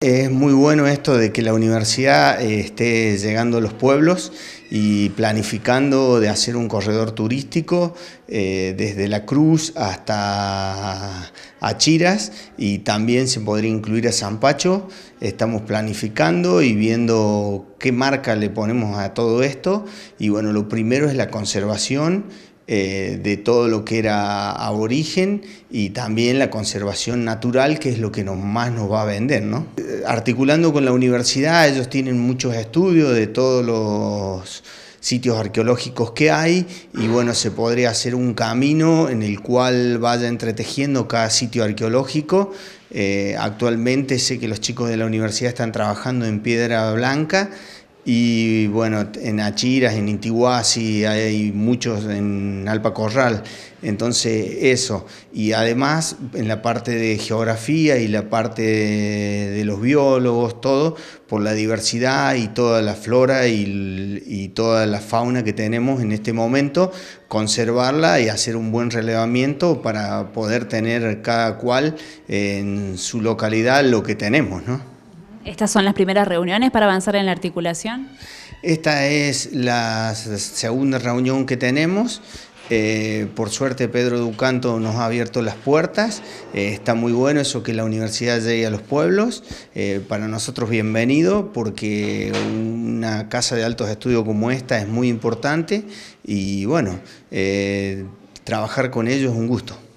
Es muy bueno esto de que la universidad eh, esté llegando a los pueblos y planificando de hacer un corredor turístico eh, desde La Cruz hasta Achiras y también se podría incluir a San Pacho. Estamos planificando y viendo qué marca le ponemos a todo esto y bueno, lo primero es la conservación eh, de todo lo que era aborigen y también la conservación natural, que es lo que nos, más nos va a vender, ¿no? articulando con la universidad, ellos tienen muchos estudios de todos los sitios arqueológicos que hay y bueno, se podría hacer un camino en el cual vaya entretejiendo cada sitio arqueológico. Eh, actualmente sé que los chicos de la universidad están trabajando en piedra blanca y bueno, en Achiras, en Intihuasi, hay muchos en Alpacorral, entonces eso. Y además en la parte de geografía y la parte de los biólogos, todo, por la diversidad y toda la flora y, y toda la fauna que tenemos en este momento, conservarla y hacer un buen relevamiento para poder tener cada cual en su localidad lo que tenemos, ¿no? ¿Estas son las primeras reuniones para avanzar en la articulación? Esta es la segunda reunión que tenemos. Eh, por suerte Pedro Ducanto nos ha abierto las puertas, eh, está muy bueno eso que la universidad llegue a los pueblos, eh, para nosotros bienvenido porque una casa de altos estudios como esta es muy importante y bueno, trabajar con ellos es un gusto.